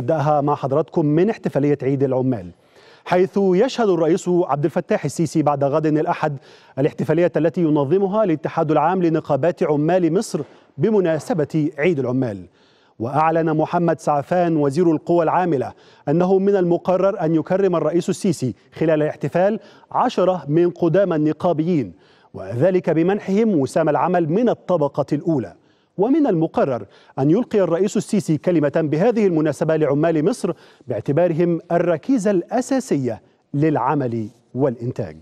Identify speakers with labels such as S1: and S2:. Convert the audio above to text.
S1: نبداها مع حضراتكم من احتفاليه عيد العمال حيث يشهد الرئيس عبد الفتاح السيسي بعد غد الاحد الاحتفاليه التي ينظمها الاتحاد العام لنقابات عمال مصر بمناسبه عيد العمال واعلن محمد سعفان وزير القوى العامله انه من المقرر ان يكرم الرئيس السيسي خلال الاحتفال عشره من قدامى النقابيين وذلك بمنحهم وسام العمل من الطبقه الاولى ومن المقرر أن يلقي الرئيس السيسي كلمة بهذه المناسبة لعمال مصر باعتبارهم الركيزة الأساسية للعمل والإنتاج